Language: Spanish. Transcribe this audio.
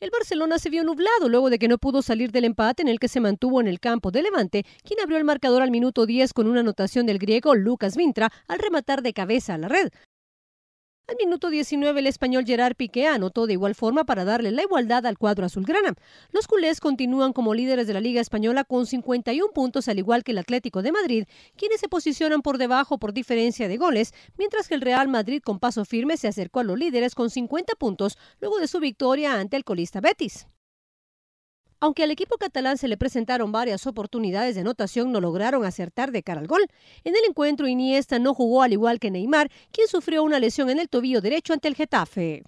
El Barcelona se vio nublado luego de que no pudo salir del empate en el que se mantuvo en el campo de Levante, quien abrió el marcador al minuto 10 con una anotación del griego Lucas Vintra al rematar de cabeza a la red. Al minuto 19 el español Gerard Piqué anotó de igual forma para darle la igualdad al cuadro azulgrana. Los culés continúan como líderes de la Liga Española con 51 puntos al igual que el Atlético de Madrid, quienes se posicionan por debajo por diferencia de goles, mientras que el Real Madrid con paso firme se acercó a los líderes con 50 puntos luego de su victoria ante el colista Betis. Aunque al equipo catalán se le presentaron varias oportunidades de anotación, no lograron acertar de cara al gol. En el encuentro, Iniesta no jugó al igual que Neymar, quien sufrió una lesión en el tobillo derecho ante el Getafe.